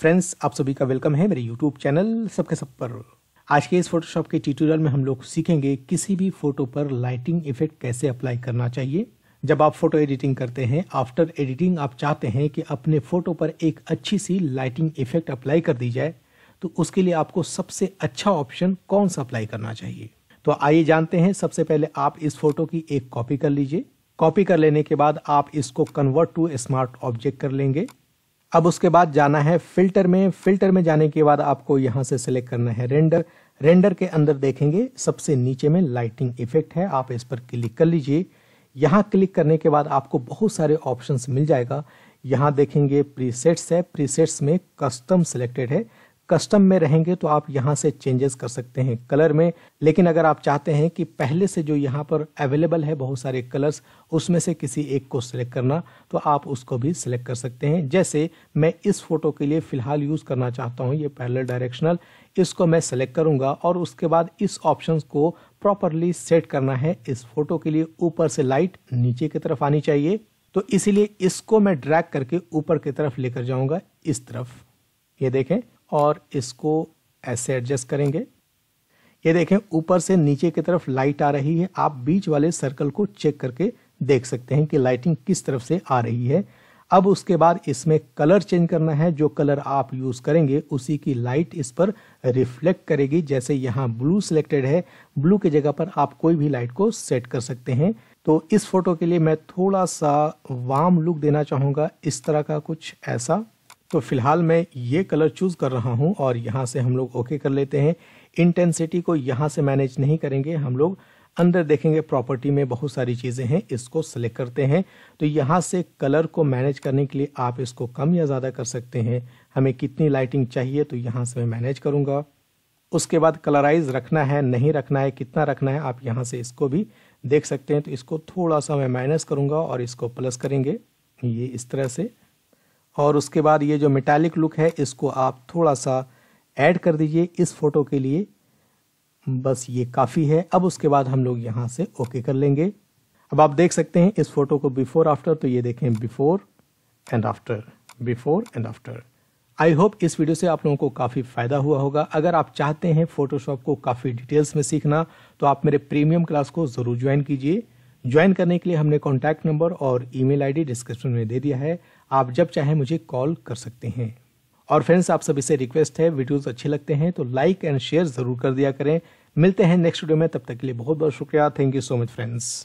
friends आप सभी का वेलकम है मेरे यूट्यूब चैनल सबके सब पर आज के इस फोटोशॉप के ट्यूटोरियल में हम लोग सीखेंगे किसी भी फोटो पर लाइटिंग इफेक्ट कैसे अप्लाई करना चाहिए जब आप फोटो एडिटिंग करते हैं आफ्टर एडिटिंग आप चाहते हैं कि अपने फोटो पर एक अच्छी सी लाइटिंग इफेक्ट अप्लाई कर दी जाए तो उसके लिए आपको सबसे अच्छा ऑप्शन कौन सा अप्लाई करना चाहिए तो आइए जानते हैं सबसे पहले आप इस फोटो की एक कॉपी कर लीजिए कॉपी कर लेने के बाद आप इसको कन्वर्ट टू स्मार्ट ऑब्जेक्ट कर लेंगे अब उसके बाद जाना है फिल्टर में फिल्टर में जाने के बाद आपको यहाँ से सिलेक्ट करना है रेंडर रेंडर के अंदर देखेंगे सबसे नीचे में लाइटिंग इफेक्ट है आप इस पर क्लिक कर लीजिए यहाँ क्लिक करने के बाद आपको बहुत सारे ऑप्शंस मिल जाएगा यहाँ देखेंगे प्रीसेट्स है प्रीसेट्स में कस्टम सिलेक्टेड है कस्टम में रहेंगे तो आप यहाँ से चेंजेस कर सकते हैं कलर में लेकिन अगर आप चाहते हैं कि पहले से जो यहाँ पर अवेलेबल है बहुत सारे कलर्स उसमें से किसी एक को सिलेक्ट करना तो आप उसको भी सिलेक्ट कर सकते हैं जैसे मैं इस फोटो के लिए फ़िलहाल यूज़ करना चाहता हूँ ये पैरेलल डायरेक्शनल इसको मैं सेलेक्ट करूँगा और उसके बाद इस ऑप्शन को प्रॉपरली सेट करना है इस फोटो के लिए ऊपर से लाइट नीचे की तरफ आनी चाहिए तो इसीलिए इसको मैं ड्रैग करके ऊपर की तरफ लेकर जाऊंगा इस तरफ ये देखें और इसको ऐसे एडजस्ट करेंगे ये देखें ऊपर से नीचे की तरफ लाइट आ रही है आप बीच वाले सर्कल को चेक करके देख सकते हैं कि लाइटिंग किस तरफ से आ रही है अब उसके बाद इसमें कलर चेंज करना है जो कलर आप यूज़ करेंगे उसी की लाइट इस पर रिफ्लेक्ट करेगी जैसे यहाँ ब्लू सिलेक्टेड है ब्लू की जगह पर आप कोई भी लाइट को सेट कर सकते हैं तो इस फोटो के लिए मैं थोड़ा सा वार्म लुक देना चाहूंगा इस तरह का कुछ ऐसा तो फिलहाल मैं ये कलर चूज कर रहा हूँ और यहाँ से हम लोग ओके कर लेते हैं इंटेंसिटी को यहाँ से मैनेज नहीं करेंगे हम लोग अंदर देखेंगे प्रॉपर्टी में बहुत सारी चीज़ें हैं इसको सेलेक्ट करते हैं तो यहाँ से कलर को मैनेज करने के लिए आप इसको कम या ज़्यादा कर सकते हैं हमें कितनी लाइटिंग चाहिए तो यहाँ से मैं मैनेज करूँगा उसके बाद कलराइज रखना है नहीं रखना है कितना रखना है आप यहाँ से इसको भी देख सकते हैं तो इसको थोड़ा सा मैं माइनस करूँगा और इसको प्लस करेंगे ये इस तरह से और उसके बाद ये जो मेटालिक लुक है इसको आप थोड़ा सा ऐड कर दीजिए इस फोटो के लिए बस ये काफ़ी है अब उसके बाद हम लोग यहाँ से ओके कर लेंगे अब आप देख सकते हैं इस फोटो को बिफोर आफ्टर तो ये देखें before and after before and after I hope इस वीडियो से आप लोगों को काफ़ी फ़ायदा हुआ होगा अगर आप चाहते हैं फोटोशॉप को काफ़ी डिटेल्स में सीखना तो आप मेरे प्रीमियम क्लास को ज़रूर ज्वाइन कीजिए ज्वाइन करने के लिए हमने कॉन्टैक्ट नंबर और ई मेल डिस्क्रिप्शन में दे दिया है आप जब चाहे मुझे कॉल कर सकते हैं और फ्रेंड्स आप सभी से रिक्वेस्ट है वीडियोस अच्छे लगते हैं तो लाइक एंड शेयर ज़रूर कर दिया करें मिलते हैं नेक्स्ट वीडियो में तब तक के लिए बहुत बहुत शुक्रिया thank you so much friends